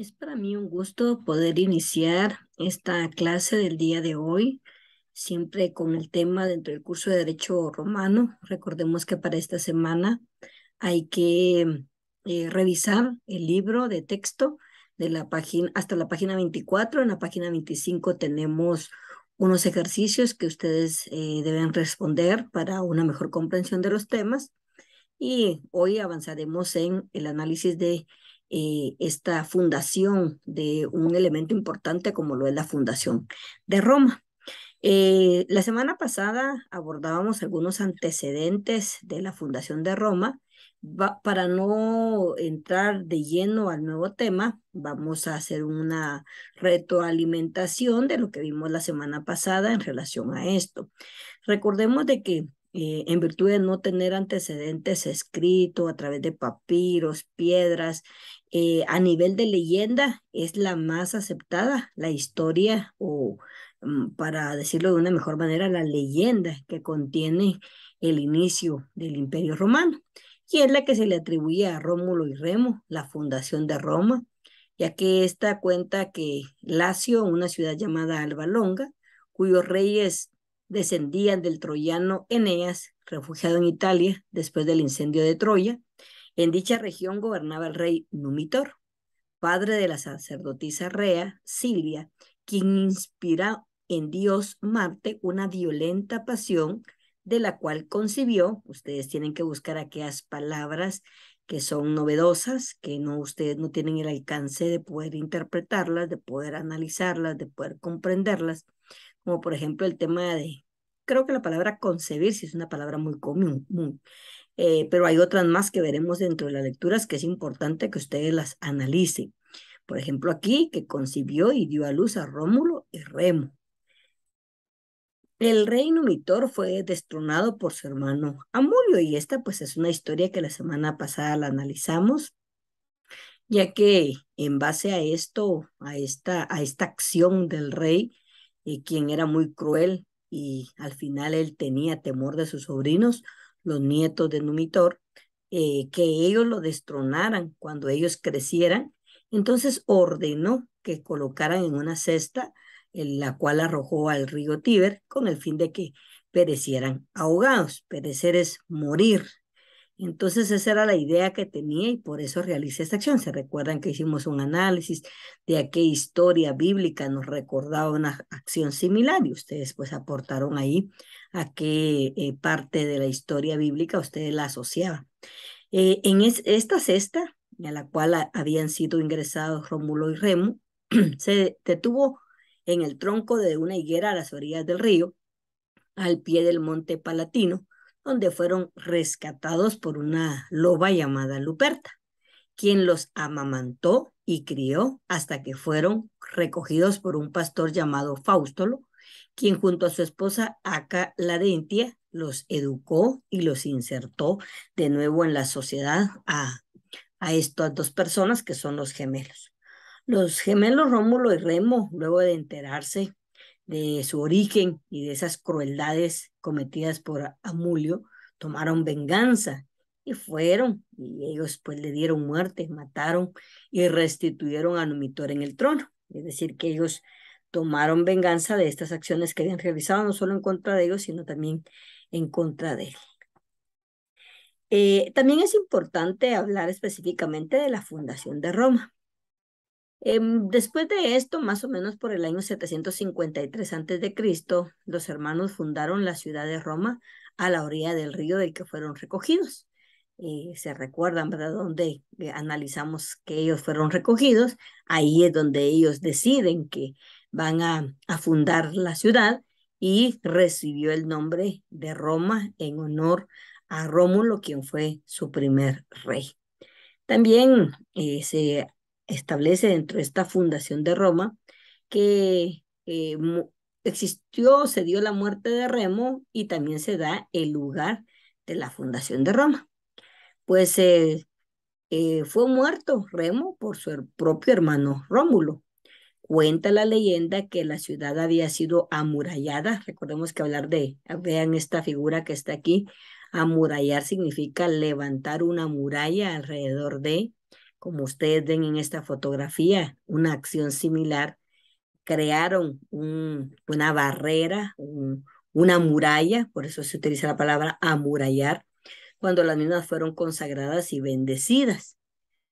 Es para mí un gusto poder iniciar esta clase del día de hoy, siempre con el tema dentro del curso de Derecho Romano. Recordemos que para esta semana hay que eh, revisar el libro de texto de la página hasta la página 24. En la página 25 tenemos unos ejercicios que ustedes eh, deben responder para una mejor comprensión de los temas. Y hoy avanzaremos en el análisis de eh, esta fundación de un elemento importante como lo es la fundación de Roma. Eh, la semana pasada abordábamos algunos antecedentes de la fundación de Roma. para no entrar de lleno al nuevo tema, vamos a hacer una retroalimentación de lo que vimos la semana pasada en relación a esto. Recordemos de que eh, en virtud de no tener antecedentes escritos a través de papiros, piedras, eh, a nivel de leyenda es la más aceptada, la historia o mm, para decirlo de una mejor manera, la leyenda que contiene el inicio del imperio romano, y es la que se le atribuye a Rómulo y Remo, la fundación de Roma, ya que esta cuenta que Lacio, una ciudad llamada Alba Longa, cuyos reyes descendían del troyano Eneas, refugiado en Italia después del incendio de Troya. En dicha región gobernaba el rey Numitor, padre de la sacerdotisa Rea, Silvia, quien inspira en Dios Marte una violenta pasión de la cual concibió, ustedes tienen que buscar aquellas palabras que son novedosas, que no ustedes no tienen el alcance de poder interpretarlas, de poder analizarlas, de poder comprenderlas como por ejemplo el tema de, creo que la palabra concebir sí es una palabra muy común, eh, pero hay otras más que veremos dentro de las lecturas que es importante que ustedes las analicen. Por ejemplo, aquí que concibió y dio a luz a Rómulo y Remo. El rey Numitor fue destronado por su hermano Amulio y esta pues es una historia que la semana pasada la analizamos, ya que en base a esto, a esta, a esta acción del rey, quien era muy cruel y al final él tenía temor de sus sobrinos, los nietos de Numitor, eh, que ellos lo destronaran cuando ellos crecieran. Entonces ordenó que colocaran en una cesta, en la cual arrojó al río Tíber, con el fin de que perecieran ahogados. Perecer es morir, entonces esa era la idea que tenía y por eso realicé esta acción. Se recuerdan que hicimos un análisis de a qué historia bíblica nos recordaba una acción similar y ustedes pues aportaron ahí a qué eh, parte de la historia bíblica ustedes la asociaban. Eh, en esta cesta, a la cual habían sido ingresados Rómulo y Remo, se detuvo en el tronco de una higuera a las orillas del río, al pie del monte Palatino, donde fueron rescatados por una loba llamada Luperta, quien los amamantó y crió hasta que fueron recogidos por un pastor llamado Faustolo, quien junto a su esposa Aca Ladentia los educó y los insertó de nuevo en la sociedad a, a estas dos personas que son los gemelos. Los gemelos Rómulo y Remo, luego de enterarse de su origen y de esas crueldades cometidas por Amulio, tomaron venganza y fueron, y ellos pues le dieron muerte, mataron y restituyeron a Numitor en el trono. Es decir, que ellos tomaron venganza de estas acciones que habían realizado, no solo en contra de ellos, sino también en contra de él. Eh, también es importante hablar específicamente de la fundación de Roma. Em, después de esto, más o menos por el año 753 cristo los hermanos fundaron la ciudad de Roma a la orilla del río del que fueron recogidos. Eh, se recuerdan, ¿verdad? Donde eh, analizamos que ellos fueron recogidos, ahí es donde ellos deciden que van a, fundar la ciudad y recibió el nombre de Roma en honor a Rómulo, quien fue su primer rey. También eh, se establece dentro de esta fundación de Roma que eh, existió, se dio la muerte de Remo y también se da el lugar de la fundación de Roma. Pues eh, eh, fue muerto Remo por su propio hermano Rómulo. Cuenta la leyenda que la ciudad había sido amurallada. Recordemos que hablar de, vean esta figura que está aquí, amurallar significa levantar una muralla alrededor de como ustedes ven en esta fotografía, una acción similar, crearon una barrera, una muralla, por eso se utiliza la palabra amurallar, cuando las mismas fueron consagradas y bendecidas.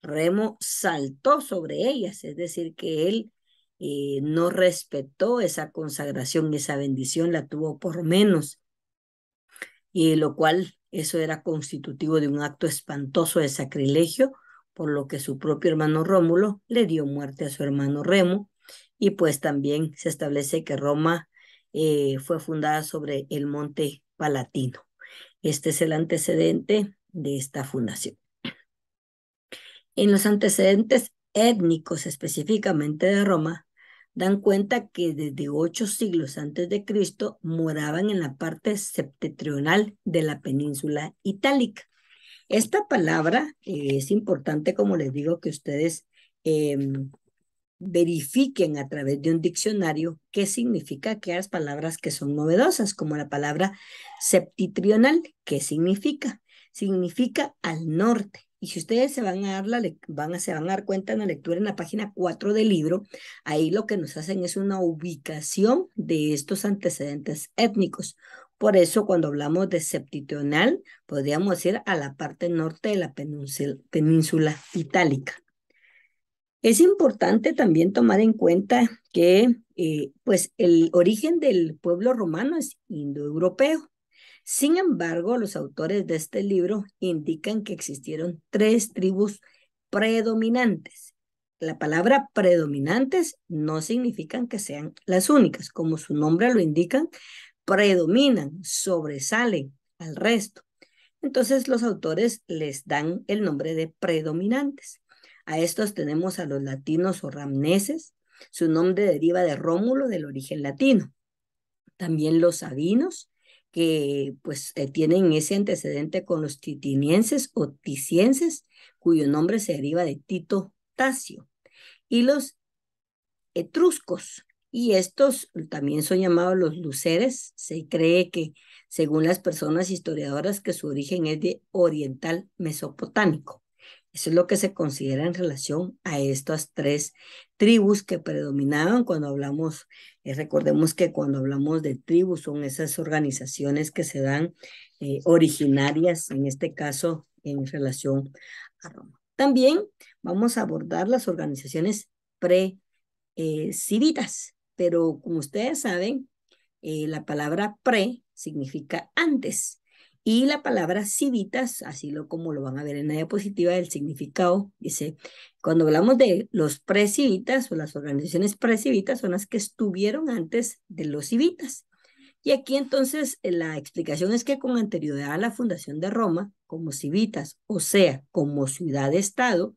Remo saltó sobre ellas, es decir, que él eh, no respetó esa consagración, esa bendición la tuvo por menos, y lo cual eso era constitutivo de un acto espantoso de sacrilegio, por lo que su propio hermano Rómulo le dio muerte a su hermano Remo, y pues también se establece que Roma eh, fue fundada sobre el monte Palatino. Este es el antecedente de esta fundación. En los antecedentes étnicos específicamente de Roma, dan cuenta que desde ocho siglos antes de Cristo moraban en la parte septentrional de la península itálica esta palabra es importante, como les digo, que ustedes em, verifiquen a través de un diccionario qué significa aquellas palabras que son novedosas, como la palabra septitrional. ¿Qué significa? Significa al norte. Y si ustedes se van a dar, la, van se van a dar cuenta en la lectura en la página 4 del libro, ahí lo que nos hacen es una ubicación de estos antecedentes étnicos. Por eso cuando hablamos de septentrional, podríamos decir a la parte norte de la península, itálica. Es importante también tomar en cuenta que eh, pues el origen del pueblo romano es indoeuropeo. Sin embargo, los autores de este libro indican que existieron tres tribus predominantes. La palabra predominantes no significan que sean las únicas, como su nombre lo indican, predominan, sobresalen al resto. Entonces los autores les dan el nombre de predominantes. A estos tenemos a los latinos o ramneses, su nombre deriva de Rómulo del origen latino. También los sabinos, que pues eh, tienen ese antecedente con los titinienses o ticienses, cuyo nombre se deriva de Tito Tacio. Y los etruscos, y estos también son llamados los luceres. Se cree que, según las personas historiadoras, que su origen es de oriental mesopotámico. Eso es lo que se considera en relación a estas tres tribus que predominaban cuando hablamos, eh, recordemos que cuando hablamos de tribus son esas organizaciones que se dan eh, originarias, en este caso, en relación a Roma. También vamos a abordar las organizaciones pre-civitas. Eh, pero como ustedes saben, eh, la palabra pre significa antes y la palabra civitas, así lo como lo van a ver en la diapositiva del significado, dice, cuando hablamos de los precivitas o las organizaciones precivitas son las que estuvieron antes de los civitas. Y aquí entonces eh, la explicación es que con anterioridad a la fundación de Roma, como civitas, o sea, como ciudad-estado,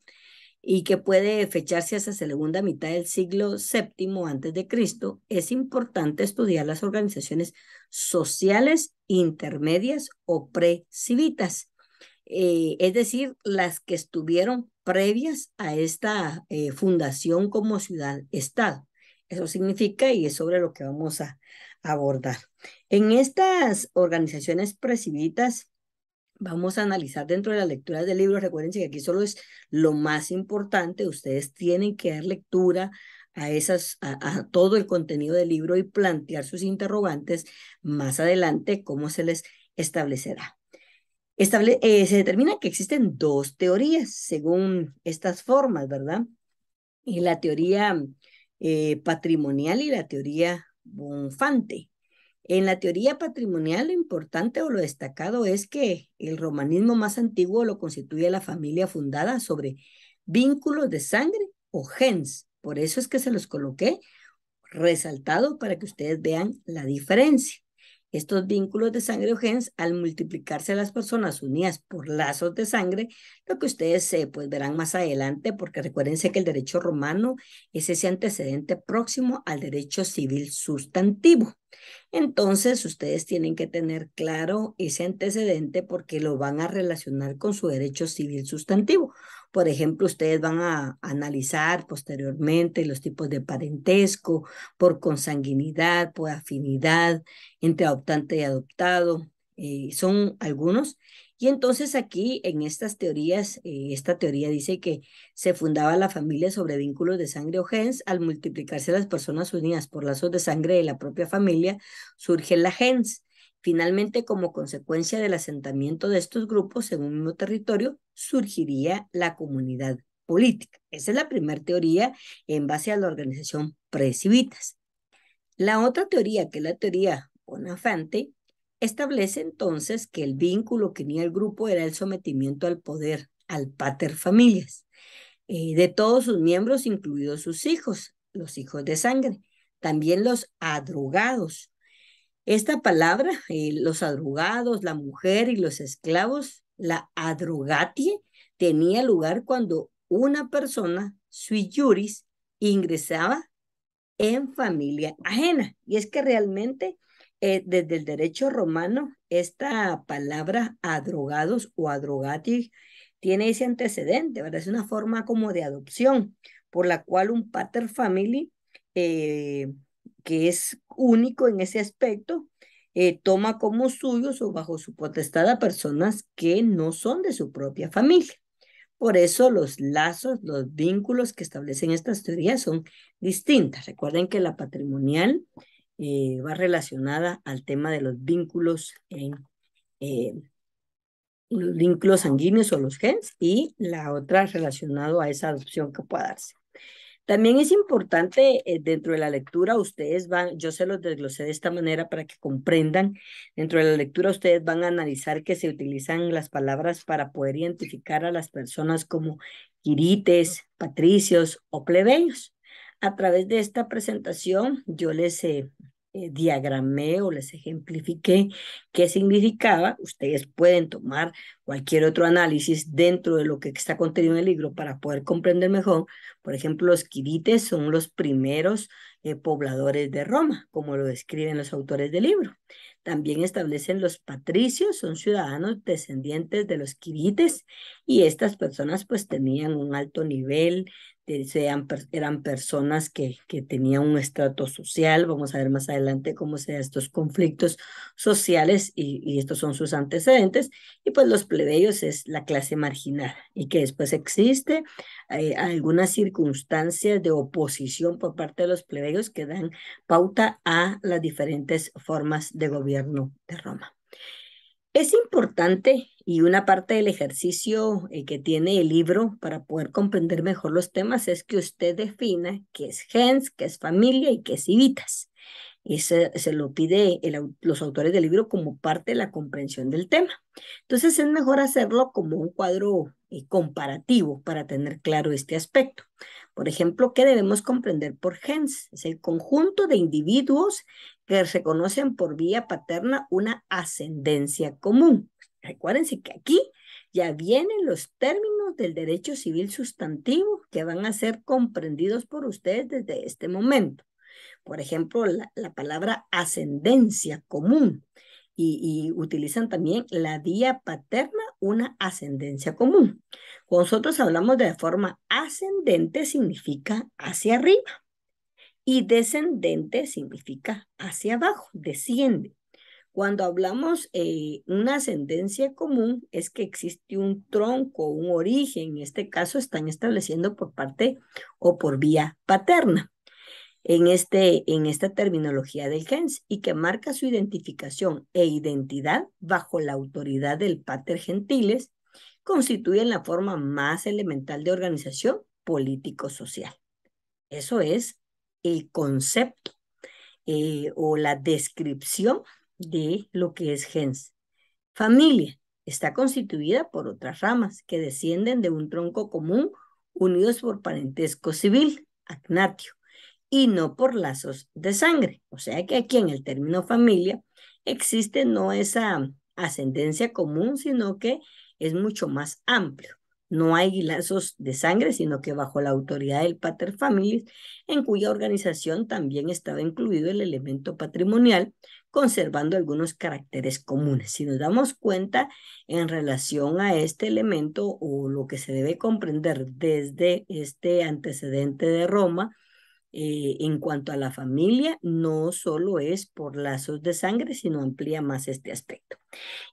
y que puede fecharse hasta la segunda mitad del siglo VII antes de Cristo, es importante estudiar las organizaciones sociales intermedias o precivitas, eh, es decir, las que estuvieron previas a esta eh, fundación como ciudad-estado. Eso significa y es sobre lo que vamos a abordar. En estas organizaciones precivitas vamos a analizar dentro de las lecturas del libro. Recuerden que aquí solo es lo más importante. Ustedes tienen que dar lectura a, esas, a, todo el contenido del libro y plantear sus interrogantes más adelante, cómo se les establecerá. Eh, se determina que existen dos teorías según estas formas, ¿verdad? Y la teoría eh, patrimonial y la teoría bonfante. En la teoría patrimonial, lo importante o lo destacado es que el romanismo más antiguo lo constituye la familia fundada sobre vínculos de sangre o gens. Por eso es que se los coloqué resaltado para que ustedes vean la diferencia. Estos vínculos de sangre o genes, al multiplicarse las personas unidas por lazos de sangre, lo que ustedes eh, pues verán más adelante, porque recuérdense que el derecho romano es ese antecedente próximo al derecho civil sustantivo. Entonces, ustedes tienen que tener claro ese antecedente porque lo van a relacionar con su derecho civil sustantivo. Por ejemplo, ustedes van a analizar posteriormente los tipos de parentesco por consanguinidad, por afinidad entre adoptante y adoptado. Eh, son algunos. Y entonces aquí en estas teorías, eh, esta teoría dice que se fundaba la familia sobre vínculos de sangre o gens. Al multiplicarse las personas unidas por lazos de sangre de la propia familia, surge la gens. Finalmente, como consecuencia del asentamiento de estos grupos en un mismo territorio, surgiría la comunidad política. Esa es la primera teoría en base a la organización Presivitas. La otra teoría, que es la teoría Bonafante, establece entonces que el vínculo que tenía el grupo era el sometimiento al poder, al pater familias, eh, de todos sus miembros, incluidos sus hijos, los hijos de sangre, también los adrogados, esta palabra, los adrogados, la mujer y los esclavos, la adrugatie, tenía lugar cuando una persona, sui juris, ingresaba en familia ajena. Y es que realmente eh, desde el derecho romano, esta palabra adrogados o adrogati tiene ese antecedente, ¿verdad? Es una forma como de adopción, por la cual un pater family eh, que es único en ese aspecto, eh, toma como suyos o bajo su potestad a personas que no son de su propia familia. Por eso los lazos, los vínculos que establecen estas teorías son distintas. Recuerden que la patrimonial eh, va relacionada al tema de los vínculos en, eh, los vínculos sanguíneos o los genes y la otra relacionado a esa adopción que pueda darse. También es importante eh, dentro de la lectura, ustedes van, yo se los desglosé de esta manera para que comprendan, dentro de la lectura ustedes van a analizar que se utilizan las palabras para poder identificar a las personas como quirites, patricios o plebeyos. A través de esta presentación yo les he eh, eh, diagramé o les ejemplifiqué qué significaba. Ustedes pueden tomar cualquier otro análisis dentro de lo que está contenido en el libro para poder comprender mejor. Por ejemplo, los quirites son los primeros eh, pobladores de Roma, como lo describen los autores del libro. También establecen los patricios, son ciudadanos descendientes de los quirites y estas personas pues tenían un alto nivel sean, eran personas que, tenían un estrato social, vamos a ver más adelante cómo se dan estos conflictos sociales y, estos son sus antecedentes, y pues los plebeyos es la clase marginal y que después existe eh, algunas circunstancias de oposición por parte de los plebeyos que dan pauta a las diferentes formas de gobierno de Roma. Es importante y una parte del ejercicio eh, que tiene el libro para poder comprender mejor los temas es que usted defina qué es gens, qué es familia y qué es civitas. Eso se, lo pide los autores del libro como parte de la comprensión del tema. Entonces es mejor hacerlo como un cuadro eh, comparativo para tener claro este aspecto. Por ejemplo, ¿qué debemos comprender por gens? Es el conjunto de individuos que reconocen por vía paterna una ascendencia común. Recuérdense que aquí ya vienen los términos del derecho civil sustantivo que van a ser comprendidos por ustedes desde este momento. Por ejemplo, la, palabra ascendencia común y, y, utilizan también la vía paterna, una ascendencia común. Cuando nosotros hablamos de forma ascendente, significa hacia arriba. Y descendente significa hacia abajo, desciende. Cuando hablamos de eh, una ascendencia común es que existe un tronco, un origen, en este caso están estableciendo por parte o por vía paterna en, este, en esta terminología del gens y que marca su identificación e identidad bajo la autoridad del pater gentiles, constituyen la forma más elemental de organización político-social. Eso es el concepto eh, o la descripción de lo que es gens. Familia está constituida por otras ramas que descienden de un tronco común unidos por parentesco civil, agnatio, y no por lazos de sangre. O sea que aquí en el término familia existe no esa ascendencia común, sino que es mucho más amplio. No hay lazos de sangre, sino que bajo la autoridad del Pater families, en cuya organización también estaba incluido el elemento patrimonial, conservando algunos caracteres comunes. Si nos damos cuenta en relación a este elemento o lo que se debe comprender desde este antecedente de Roma, eh, en cuanto a la familia, no solo es por lazos de sangre, sino amplía más este aspecto.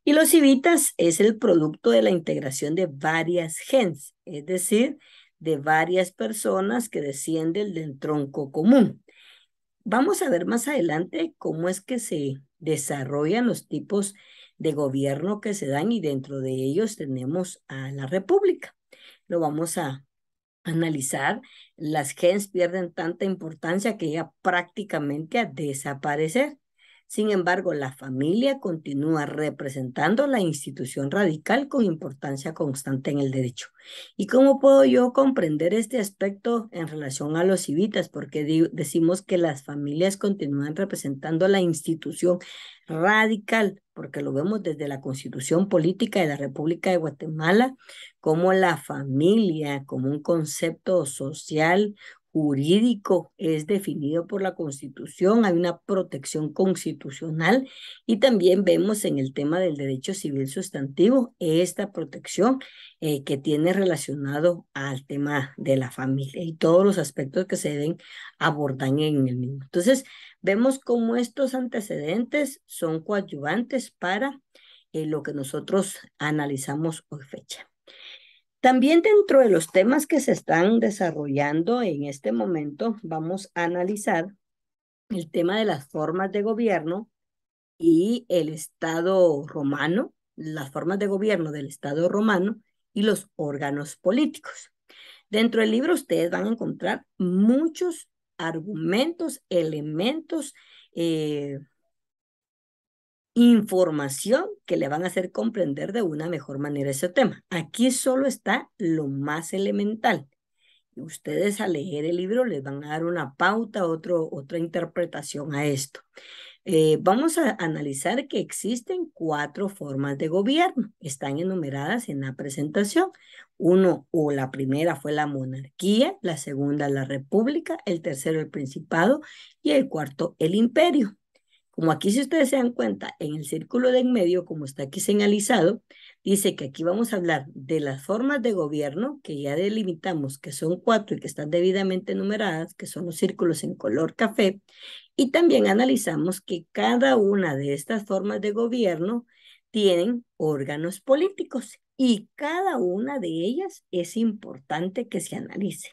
Y los civitas es el producto de la integración de varias gens, es decir, de varias personas que descienden del tronco común. Vamos a ver más adelante cómo es que se desarrollan los tipos de gobierno que se dan y dentro de ellos tenemos a la república. Lo vamos a analizar, las genes pierden tanta importancia que ya prácticamente a desaparecer. Sin embargo, la familia continúa representando la institución radical con importancia constante en el derecho. ¿Y cómo puedo yo comprender este aspecto en relación a los civitas? Porque decimos que las familias continúan representando la institución radical, porque lo vemos desde la constitución política de la República de Guatemala, como la familia, como un concepto social, jurídico es definido por la Constitución, hay una protección constitucional y también vemos en el tema del derecho civil sustantivo esta protección eh, que tiene relacionado al tema de la familia y todos los aspectos que se deben abordar en el mismo. Entonces, vemos cómo estos antecedentes son coadyuvantes para eh, lo que nosotros analizamos hoy fecha. También dentro de los temas que se están desarrollando en este momento, vamos a analizar el tema de las formas de gobierno y el Estado romano, las formas de gobierno del Estado romano y los órganos políticos. Dentro del libro ustedes van a encontrar muchos argumentos, elementos, eh, información que le van a hacer comprender de una mejor manera ese tema. Aquí solo está lo más elemental. Ustedes al leer el libro les van a dar una pauta, otra interpretación a esto. Eh, vamos a analizar que existen cuatro formas de gobierno. Están enumeradas en la presentación. Uno o la primera fue la monarquía, la segunda la república, el tercero el principado y el cuarto el imperio. Como aquí, si ustedes se dan cuenta, en el círculo de en medio, como está aquí señalizado, dice que aquí vamos a hablar de las formas de gobierno, que ya delimitamos que son cuatro y que están debidamente numeradas, que son los círculos en color café, y también analizamos que cada una de estas formas de gobierno tienen órganos políticos y cada una de ellas es importante que se analice.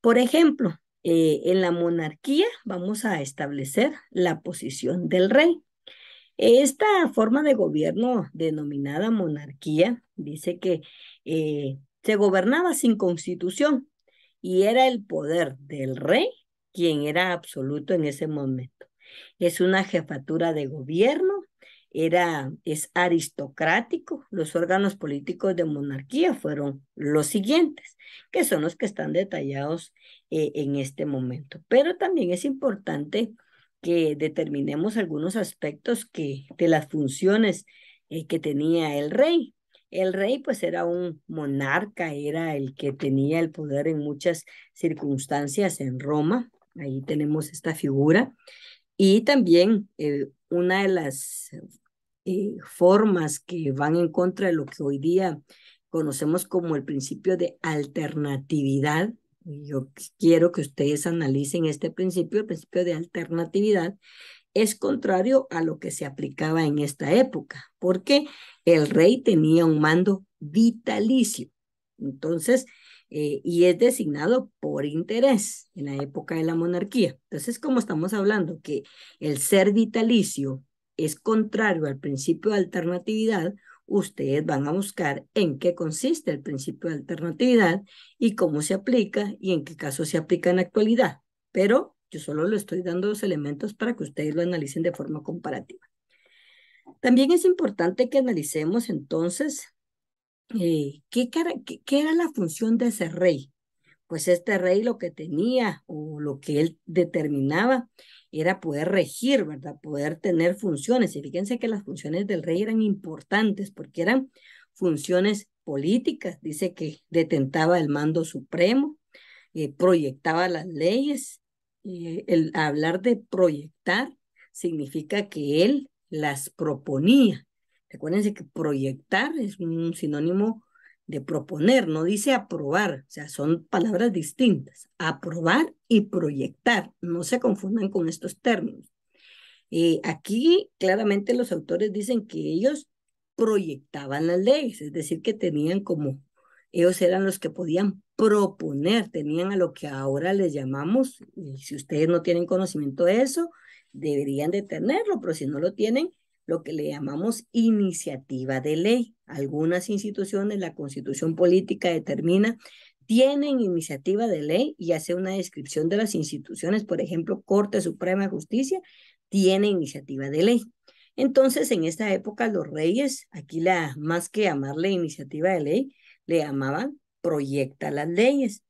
Por ejemplo, eh, en la monarquía vamos a establecer la posición del rey. Esta forma de gobierno denominada monarquía dice que eh, se gobernaba sin constitución y era el poder del rey quien era absoluto en ese momento. Es una jefatura de gobierno era, es aristocrático. Los órganos políticos de monarquía fueron los siguientes, que son los que están detallados eh, en este momento. Pero también es importante que determinemos algunos aspectos que, de las funciones eh, que tenía el rey. El rey pues era un monarca, era el que tenía el poder en muchas circunstancias en Roma. Ahí tenemos esta figura. Y también eh, una de las eh, formas que van en contra de lo que hoy día conocemos como el principio de alternatividad. Yo quiero que ustedes analicen este principio, el principio de alternatividad, es contrario a lo que se aplicaba en esta época, porque el rey tenía un mando vitalicio. Entonces, eh, y es designado por interés en la época de la monarquía. Entonces, como estamos hablando que el ser vitalicio es contrario al principio de alternatividad, ustedes van a buscar en qué consiste el principio de alternatividad y cómo se aplica y en qué caso se aplica en la actualidad. Pero yo solo le estoy dando los elementos para que ustedes lo analicen de forma comparativa. También es importante que analicemos entonces eh, qué, era la función de ese rey? Pues este rey lo que tenía o lo que él determinaba era poder regir, ¿verdad? Poder tener funciones. Y fíjense que las funciones del rey eran importantes porque eran funciones políticas. Dice que detentaba el mando supremo, eh, proyectaba las leyes. Eh, el hablar de proyectar significa que él las proponía, Recuérdense que proyectar es un sinónimo de proponer, no dice aprobar, o sea, son palabras distintas. Aprobar y proyectar, no se confundan con estos términos. Eh, aquí claramente los autores dicen que ellos proyectaban las leyes, es decir, que tenían como, ellos eran los que podían proponer, tenían a lo que ahora les llamamos, si ustedes no tienen conocimiento de eso, deberían de tenerlo, pero si no lo tienen, lo que le llamamos iniciativa de ley. Algunas instituciones, la constitución política determina, tienen iniciativa de ley y hace una descripción de las instituciones, por ejemplo, Corte Suprema de Justicia tiene iniciativa de ley. Entonces, en esta época, los reyes, aquí la, más que llamarle iniciativa de ley, le llamaban proyecta las leyes.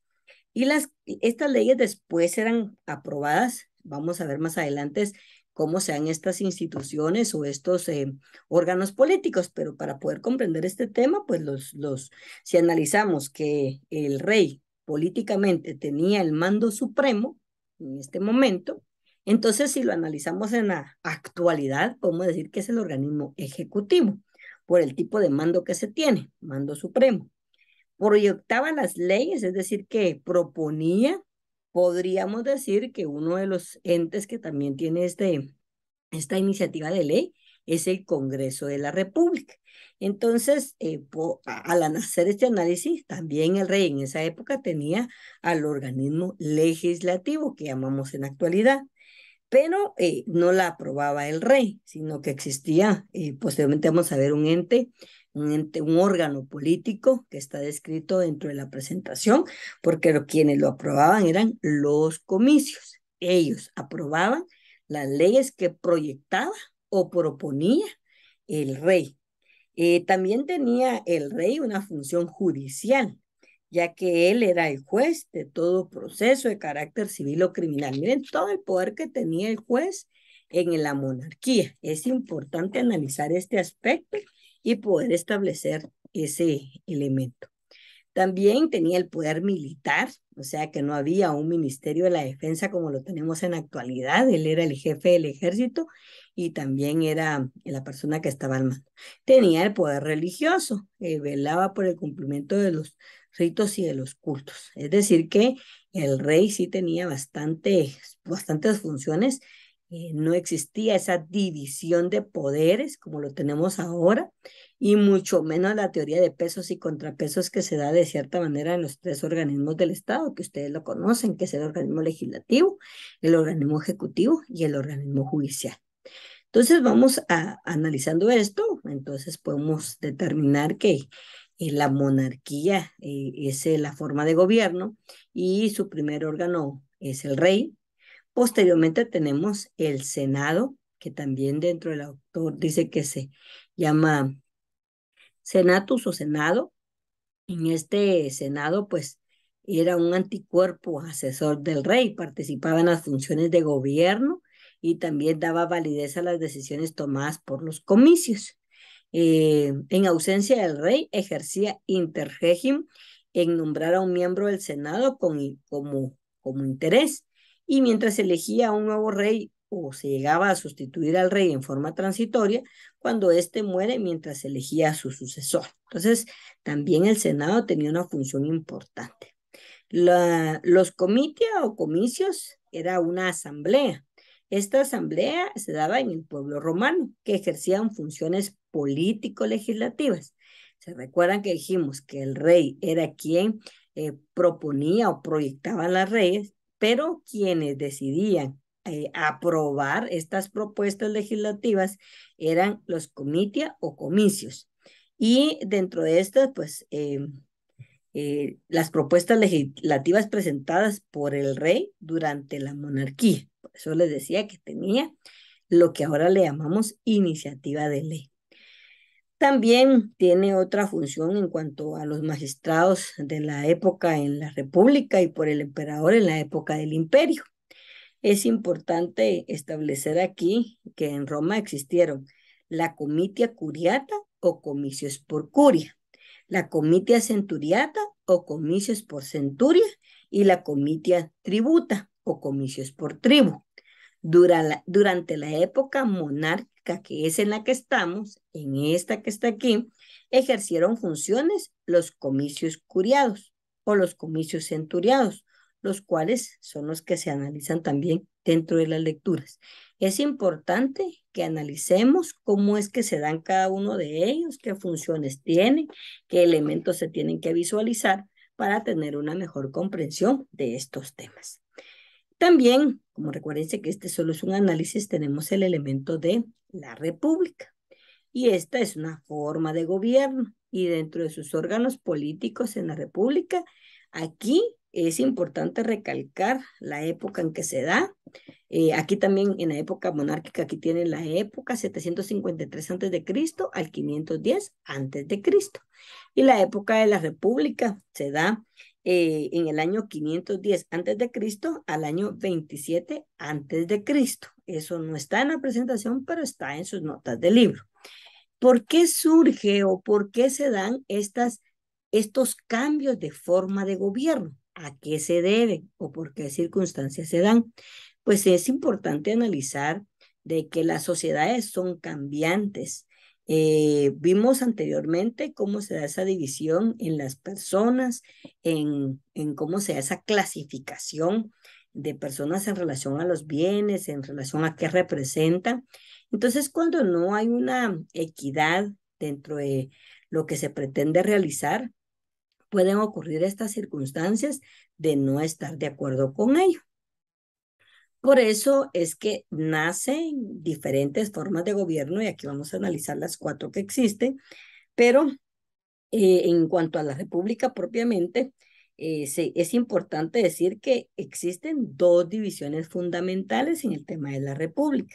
Y las, estas leyes después eran aprobadas, vamos a ver más adelante, cómo sean estas instituciones o estos eh, órganos políticos, pero para poder comprender este tema, pues los, los, si analizamos que el rey políticamente tenía el mando supremo en este momento, entonces si lo analizamos en la actualidad, podemos decir que es el organismo ejecutivo por el tipo de mando que se tiene, mando supremo. Proyectaba las leyes, es decir, que proponía podríamos decir que uno de los entes que también tiene este, esta iniciativa de ley es el Congreso de la República. Entonces, eh, al hacer este análisis, también el rey en esa época tenía al organismo legislativo que llamamos en actualidad pero eh, no la aprobaba el rey, sino que existía, eh, posteriormente vamos a ver un ente, un ente, un órgano político que está descrito dentro de la presentación, porque quienes lo aprobaban eran los comicios. Ellos aprobaban las leyes que proyectaba o proponía el rey. Eh, también tenía el rey una función judicial, ya que él era el juez de todo proceso de carácter civil o criminal. Miren todo el poder que tenía el juez en la monarquía. Es importante analizar este aspecto y poder establecer ese elemento. También tenía el poder militar, o sea que no había un ministerio de la defensa como lo tenemos en actualidad. Él era el jefe del ejército y también era la persona que estaba al mando. Tenía el poder religioso, eh, velaba por el cumplimiento de los ritos y de los cultos. Es decir, que el rey sí tenía bastante, bastantes funciones, eh, no existía esa división de poderes como lo tenemos ahora, y mucho menos la teoría de pesos y contrapesos que se da de cierta manera en los tres organismos del Estado, que ustedes lo conocen, que es el organismo legislativo, el organismo ejecutivo y el organismo judicial. Entonces vamos a, analizando esto, entonces podemos determinar que la monarquía eh, es eh, la forma de gobierno y su primer órgano es el rey. Posteriormente tenemos el Senado, que también dentro del autor dice que se llama Senatus o Senado. En este Senado, pues, era un anticuerpo asesor del rey, participaba en las funciones de gobierno y también daba validez a las decisiones tomadas por los comicios. Eh, en ausencia del rey, ejercía interregim en nombrar a un miembro del Senado con, como, como interés. Y mientras elegía a un nuevo rey o se llegaba a sustituir al rey en forma transitoria cuando éste muere mientras elegía a su sucesor. Entonces, también el Senado tenía una función importante. La, los comitia o comicios era una asamblea. Esta asamblea se daba en el pueblo romano, que ejercían funciones político-legislativas. ¿Se recuerdan que dijimos que el rey era quien eh, proponía o proyectaba las leyes, pero quienes decidían eh, aprobar estas propuestas legislativas eran los comitia o comicios. Y dentro de estas, pues, eh, las propuestas legislativas presentadas por el rey durante la monarquía. Por eso les decía que tenía lo que ahora le llamamos iniciativa de ley. También tiene otra función en cuanto a los magistrados de la época en la República y por el emperador en la época del imperio. Es importante establecer aquí que en Roma existieron la comitia curiata o comicios por curia, la comitia centuriata o comicios por centuria y la comitia tributa o comicios por tribu durante la época monárquica que es en la que estamos, en esta que está aquí, ejercieron funciones los comicios curiados o los comicios centuriados, los cuales son los que se analizan también dentro de las lecturas. Es importante que analicemos cómo es que se dan cada uno de ellos, qué funciones tienen, qué elementos se tienen que visualizar para tener una mejor comprensión de estos temas. También, como recuérdense que este solo es un análisis, tenemos el elemento de la república. Y esta es una forma de gobierno y dentro de sus órganos políticos en la república, aquí es importante recalcar la época en que se da. Eh, aquí también en la época monárquica, aquí tienen la época 753 a.C. al 510 a.C. Y la época de la República se da eh, en el año 510 antes de Cristo al año 27 antes de Cristo. Eso no está en la presentación, pero está en sus notas del libro. ¿Por qué surge o por qué se dan estas, estos cambios de forma de gobierno? ¿A qué se debe o por qué circunstancias se dan? Pues es importante analizar de que las sociedades son cambiantes, eh, vimos anteriormente cómo se da esa división en las personas, en, en cómo se da esa clasificación de personas en relación a los bienes, en relación a qué representan. Entonces, cuando no hay una equidad dentro de lo que se pretende realizar, pueden ocurrir estas circunstancias de no estar de acuerdo con ello. Por eso es que nacen diferentes formas de gobierno y aquí vamos a analizar las cuatro que existen, pero eh, en cuanto a la república propiamente, eh, es importante decir que existen dos divisiones fundamentales en el tema de la República.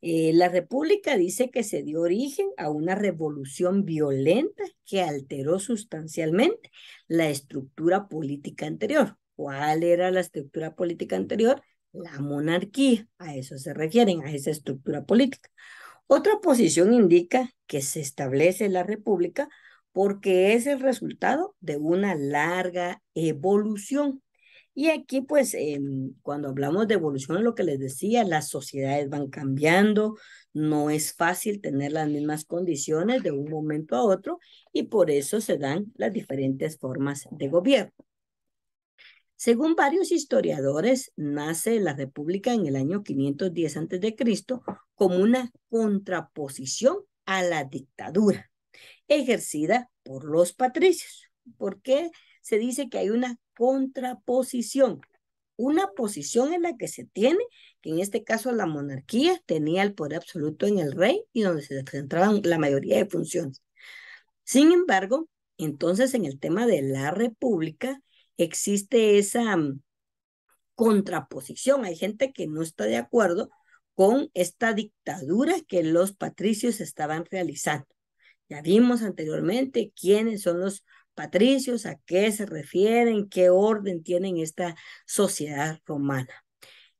Eh, la República dice que se dio origen a una revolución violenta que alteró sustancialmente la estructura política anterior. ¿Cuál era la estructura política anterior? la monarquía, a eso se refieren, a esa estructura política. Otra posición indica que se establece la república porque es el resultado de una larga evolución. Y aquí, pues, em, cuando hablamos de evolución, lo que les decía, las sociedades van cambiando, no es fácil tener las mismas condiciones de un momento a otro y por eso se dan las diferentes formas de gobierno. Según varios historiadores, nace la República en el año 510 a.C. como una contraposición a la dictadura ejercida por los patricios. ¿Por qué se dice que hay una contraposición? Una posición en la que se tiene, que en este caso la monarquía tenía el poder absoluto en el rey y donde se centraban la mayoría de funciones. Sin embargo, entonces en el tema de la república, existe esa mm, contraposición. Hay gente que no está de acuerdo con esta dictadura que los patricios estaban realizando. Ya vimos anteriormente quiénes son los patricios, a qué se refieren, qué orden tienen esta sociedad romana.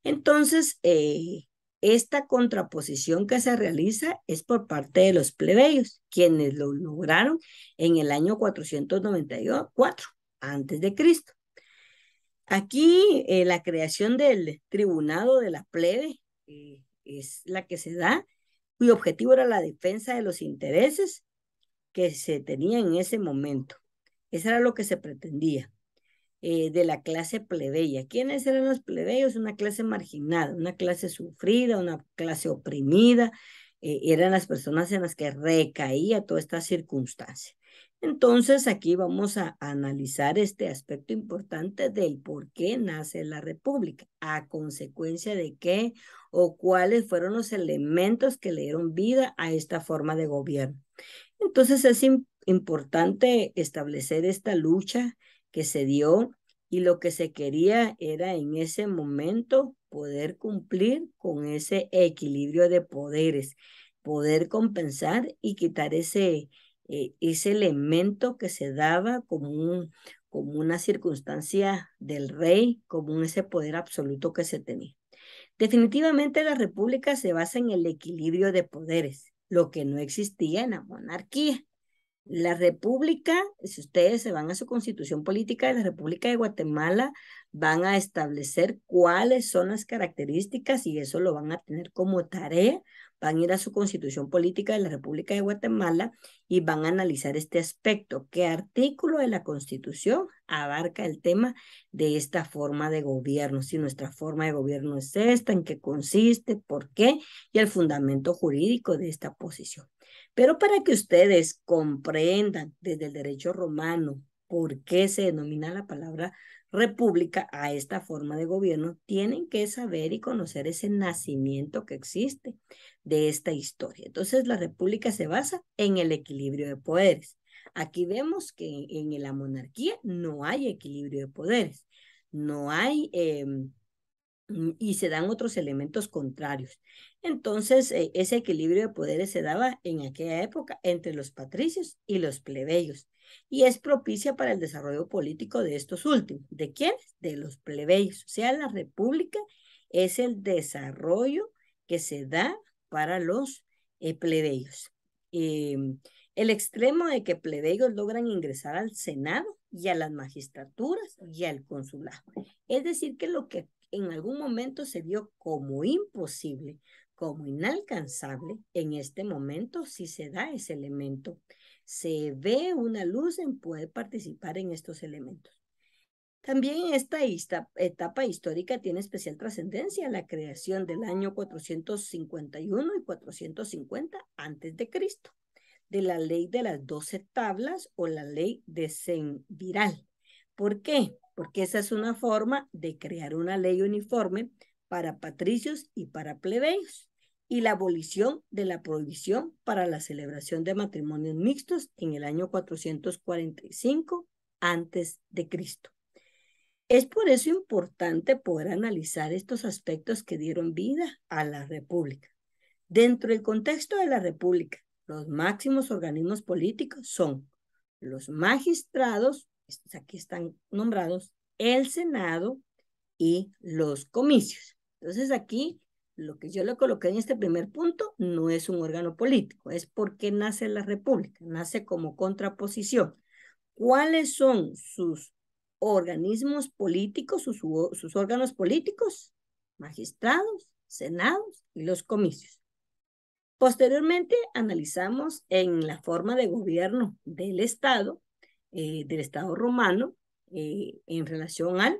Entonces, eh, esta contraposición que se realiza es por parte de los plebeyos, quienes lo lograron en el año 494 antes de Cristo. Aquí eh, la creación del tribunado de la plebe eh, es la que se da, cuyo objetivo era la defensa de los intereses que se tenían en ese momento. Eso era lo que se pretendía eh, de la clase plebeya. ¿Quiénes eran los plebeyos? Una clase marginada, una clase sufrida, una clase oprimida. eran las personas en las que recaía toda esta circunstancia. Entonces aquí vamos a analizar este aspecto importante del por qué nace la República, a consecuencia de qué o cuáles fueron los elementos que le dieron vida a esta forma de gobierno. Entonces es importante establecer esta lucha que se dio y lo que se quería era en ese momento poder cumplir con ese equilibrio de poderes, poder compensar y quitar ese e, ese elemento que se daba como, una circunstancia del rey, como ese poder absoluto que se tenía. Definitivamente la república se basa en el equilibrio de poderes, lo que no existía en la monarquía. La república, si ustedes se van a su constitución política de la República de Guatemala, van a establecer cuáles son las características y eso lo van a tener como tarea van a ir a su constitución política de la República de Guatemala y van a analizar este aspecto, qué artículo de la constitución abarca el tema de esta forma de gobierno, si nuestra forma de gobierno es esta, en qué consiste, por qué y el fundamento jurídico de esta posición. Pero para que ustedes comprendan desde el derecho romano por qué se denomina la palabra república, a esta forma de gobierno, tienen que saber y conocer ese nacimiento que existe de esta historia. Entonces, la república se basa en el equilibrio de poderes. Aquí vemos que en, la monarquía no hay equilibrio de poderes, no hay... Em, Mm, y se dan otros elementos contrarios. Entonces, eh, ese equilibrio de poderes se daba en aquella época entre los patricios y los plebeyos, y es propicia para el desarrollo político de estos últimos. ¿De quién? De los plebeyos. O sea, la república es el desarrollo que se da para los eh, plebeyos. Em, el extremo de que plebeyos logran ingresar al Senado y a las magistraturas y al consulado. Es decir, que lo que en algún momento se vio como imposible, como inalcanzable, en este momento si se da ese elemento. Se ve una luz en poder participar en estos elementos. También esta etapa histórica tiene especial trascendencia la creación del año 451 y 450 antes de Cristo de la ley de las doce tablas o la ley de viral ¿Por qué? porque esa es una forma de crear una ley uniforme para patricios y para plebeyos, y la abolición de la prohibición para la celebración de matrimonios mixtos en el año 445 antes de Cristo. Es por eso importante poder analizar estos aspectos que dieron vida a la República. Dentro del contexto de la República, los máximos organismos políticos son los magistrados aquí están nombrados el Senado y los comicios. Entonces aquí lo que yo le coloqué en este primer punto no es un órgano político, es porque nace la República, nace como contraposición. ¿Cuáles son sus organismos políticos, sus, sus órganos políticos? Magistrados, senados y los comicios. Posteriormente analizamos en la forma de gobierno del Estado eh, del Estado romano eh, en relación al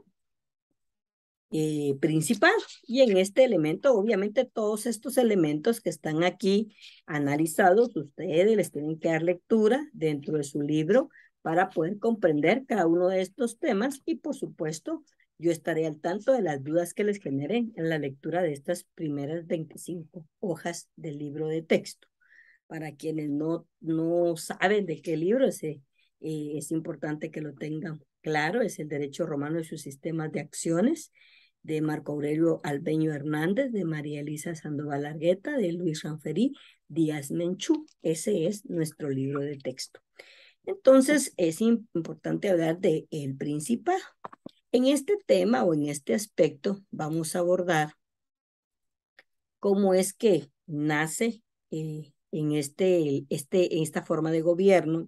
eh, principal. Y en este elemento, obviamente, todos estos elementos que están aquí analizados, ustedes les tienen que dar lectura dentro de su libro para poder comprender cada uno de estos temas y, por supuesto, yo estaré al tanto de las dudas que les generen en la lectura de estas primeras 25 hojas del libro de texto. Para quienes no, no saben de qué libro se eh, es importante que lo tengan claro, es el derecho romano y sus sistemas de acciones de Marco Aurelio Albeño Hernández, de María Elisa Sandoval Argueta, de Luis Ranferí Díaz Menchú. Ese es nuestro libro de texto. Entonces, es importante hablar de el En este tema o en este aspecto vamos a abordar cómo es que nace eh, en este, este, esta forma de gobierno,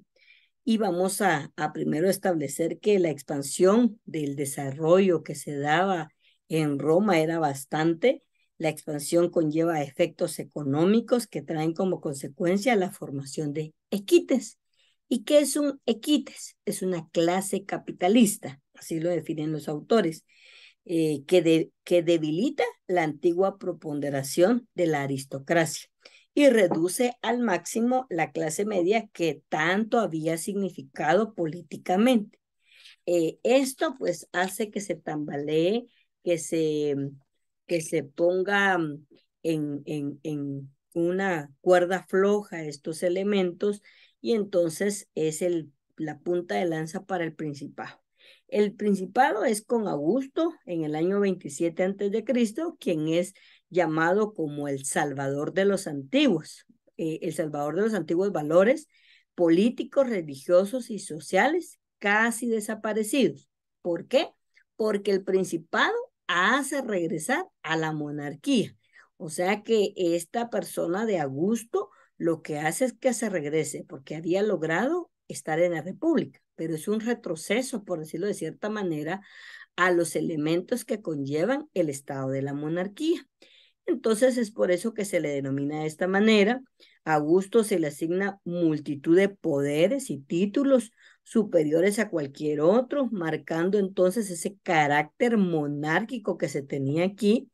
y vamos a, primero establecer que la expansión del desarrollo que se daba en Roma era bastante. La expansión conlleva efectos económicos que traen como consecuencia la formación de equites. ¿Y qué es un equites? Es una clase capitalista, así lo definen los autores, eh, que, que debilita la antigua proponderación de la aristocracia y reduce al máximo la clase media que tanto había significado políticamente. Eh, esto pues hace que se tambalee, que se, que se ponga mm, en, en, una cuerda floja estos elementos y entonces es el, la punta de lanza para el principado. El principado es con Augusto en el año 27 a.C., quien es llamado como el salvador de los antiguos, eh, el salvador de los antiguos valores políticos, religiosos y sociales casi desaparecidos. ¿Por qué? Porque el principado hace regresar a la monarquía. O sea que esta persona de Augusto lo que hace es que se regrese porque había logrado estar en la República, pero es un retroceso, por decirlo de cierta manera, a los elementos que conllevan el estado de la monarquía. Entonces es por eso que se le denomina de esta manera. A Augusto se le asigna multitud de poderes y títulos superiores a cualquier otro, marcando entonces ese carácter monárquico que se tenía aquí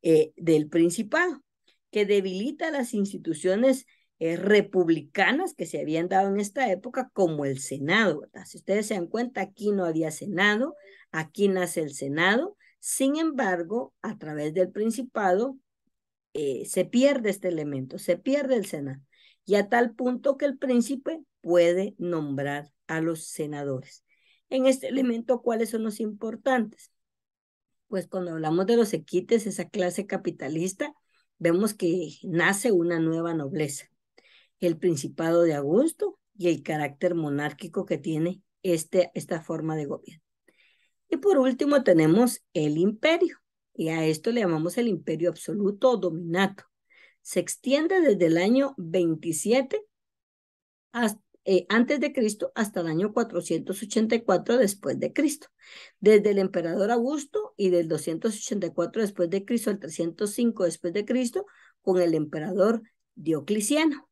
eh, del principado, que debilita las instituciones eh, republicanas que se habían dado en esta época, como el Senado. Si ustedes se dan cuenta, aquí no había Senado, aquí nace el Senado. Sin embargo, a través del Principado, eh, se pierde este elemento, se pierde el Senado, y a tal punto que el príncipe puede nombrar a los senadores. En este elemento, ¿cuáles son los importantes? Pues cuando hablamos de los equites, esa clase capitalista, vemos que nace una nueva nobleza, el Principado de Augusto y el carácter monárquico que tiene este, esta forma de gobierno. Y por último tenemos el imperio, y a esto le llamamos el imperio absoluto o dominato. Se extiende desde el año 27 eh, antes de Cristo hasta el año 484 después de Cristo, desde el emperador Augusto y del 284 después de Cristo al 305 después de Cristo con el emperador Diocleciano.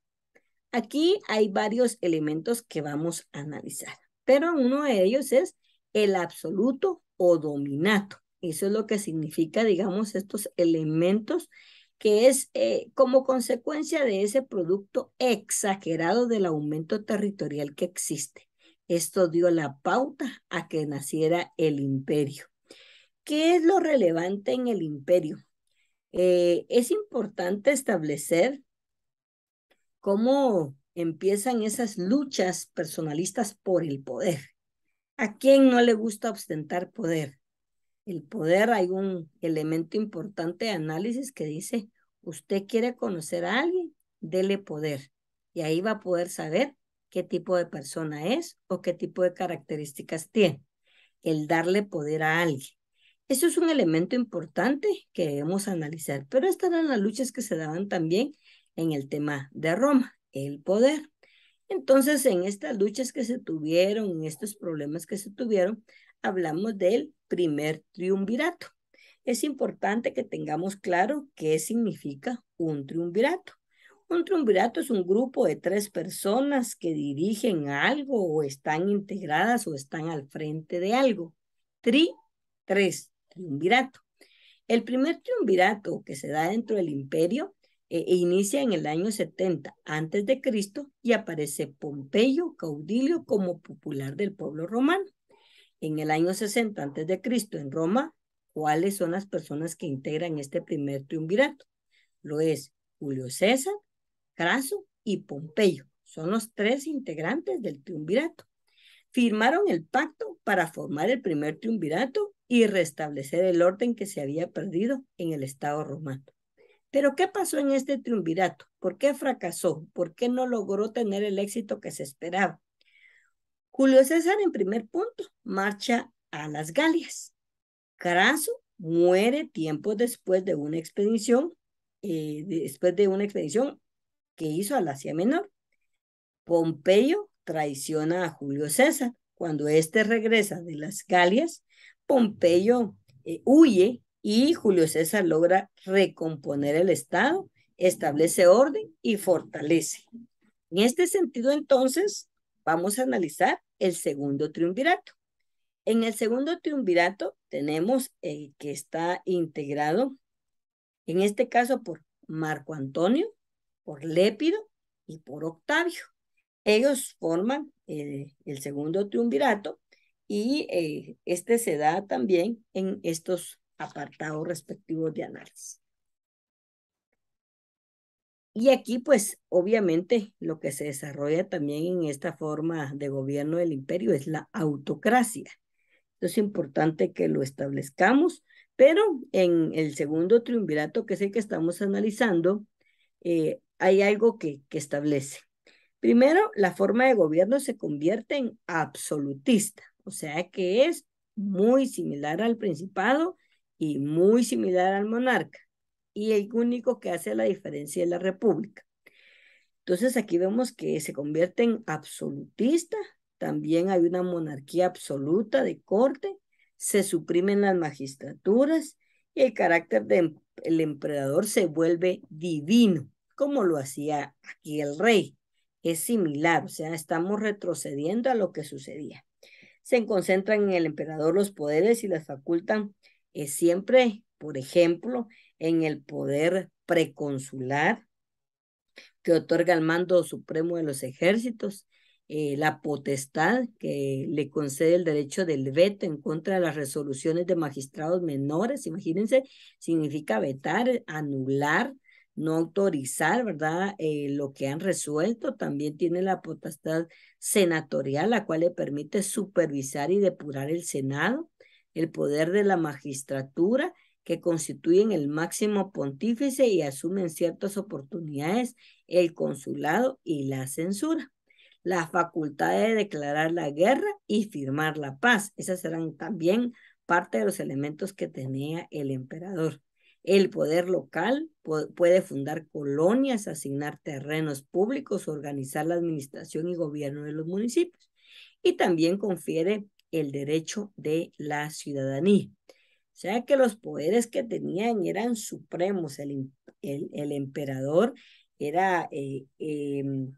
Aquí hay varios elementos que vamos a analizar, pero uno de ellos es el absoluto o dominato. Eso es lo que significa, digamos, estos elementos que es eh, como consecuencia de ese producto exagerado del aumento territorial que existe. Esto dio la pauta a que naciera el imperio. ¿Qué es lo relevante en el imperio? Eh, es importante establecer cómo empiezan esas luchas personalistas por el poder. ¿A quién no le gusta ostentar poder? el poder, hay un elemento importante de análisis que dice, usted quiere conocer a alguien, dele poder. Y ahí va a poder saber qué tipo de persona es o qué tipo de características tiene. El darle poder a alguien. Eso es un elemento importante que debemos analizar, pero estas eran las luchas que se daban también en el tema de Roma, el poder. Entonces, en estas luchas que se tuvieron, en estos problemas que se tuvieron, hablamos del primer triunvirato. Es importante que tengamos claro qué significa un triunvirato. Un triunvirato es un grupo de tres personas que dirigen algo o están integradas o están al frente de algo. Tri, tres, triunvirato. El primer triunvirato que se da dentro del imperio eh, e inicia en el año 70 antes de Cristo y aparece Pompeyo Caudilio como popular del pueblo romano en el año 60 antes de Cristo en Roma, cuáles son las personas que integran este primer triunvirato. Lo es Julio César, Craso y Pompeyo. Son los tres integrantes del triunvirato. Firmaron el pacto para formar el primer triunvirato y restablecer el orden que se había perdido en el Estado romano. Pero ¿qué pasó en este triunvirato? ¿Por qué fracasó? ¿Por qué no logró tener el éxito que se esperaba? Julio César en primer punto marcha a las Galias. Craso muere tiempo después de una expedición, eh, después de una expedición que hizo a la Asia Menor. Pompeyo traiciona a Julio César. Cuando éste regresa de las Galias, Pompeyo eh, huye y Julio César logra recomponer el Estado, establece orden y fortalece. En este sentido, entonces, vamos a analizar el segundo triunvirato. En el segundo triunvirato tenemos el que está integrado, en este caso por Marco Antonio, por Lépido y por Octavio. Ellos forman el, segundo triunvirato y eh, este se da también en estos apartados respectivos de análisis. Y aquí, pues, obviamente, lo que se desarrolla también en esta forma de gobierno del imperio es la autocracia. es importante que lo establezcamos, pero en el segundo triunvirato, que es el que estamos analizando, eh, hay algo que establece. Primero, la forma de gobierno se convierte en absolutista, o sea que es muy similar al principado y muy similar al monarca y el único que hace la diferencia es la República. Entonces aquí vemos que se convierte en absolutista, también hay una monarquía absoluta de corte, se suprimen las magistraturas y el carácter del em-, emperador se vuelve divino, como lo hacía aquí el rey. Es similar, o sea, estamos retrocediendo a lo que sucedía. Se concentran en el emperador los poderes y las facultan es eh, siempre, por ejemplo, en el poder preconsular que otorga el mando supremo de los ejércitos, eh, la potestad que le concede el derecho del veto en contra de las resoluciones de magistrados menores, imagínense, significa vetar, anular, no autorizar, ¿verdad? Eh, lo que han resuelto, también tiene la potestad senatorial, la cual le permite supervisar y depurar el Senado, el poder de la magistratura, que constituyen el máximo pontífice y asumen ciertas oportunidades el consulado y la censura. La facultad de declarar la guerra y firmar la paz. Esas eran también parte de los elementos que tenía el emperador. El poder local puede fundar colonias, asignar terrenos públicos, organizar la administración y gobierno de los municipios. Y también confiere el derecho de la ciudadanía. O sea que los poderes que tenían eran supremos. El, emperador era eh, em,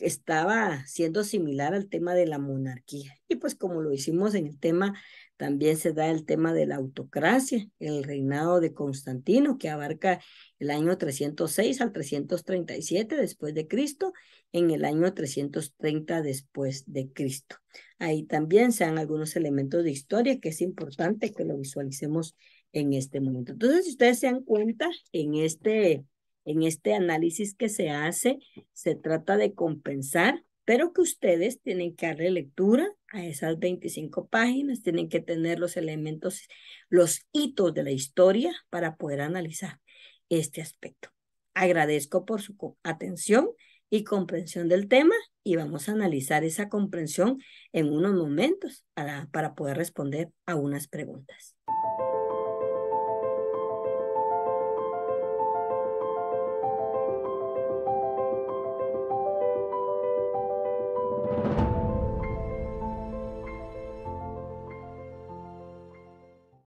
estaba siendo similar al tema de la monarquía. Y pues como lo hicimos en el tema, también se da el tema de la autocracia, el reinado de Constantino, que abarca el año 306 al 337 después de Cristo, en el año 330 después de Cristo. Ahí también se dan algunos elementos de historia que es importante que lo visualicemos en este momento. Entonces, si ustedes se dan cuenta, en este en este análisis que se hace, se trata de compensar, pero que ustedes tienen que darle lectura a esas 25 páginas, tienen que tener los elementos, los hitos de la historia para poder analizar este aspecto. Agradezco por su atención y comprensión del tema y vamos a analizar esa comprensión en unos momentos para, para poder responder a unas preguntas.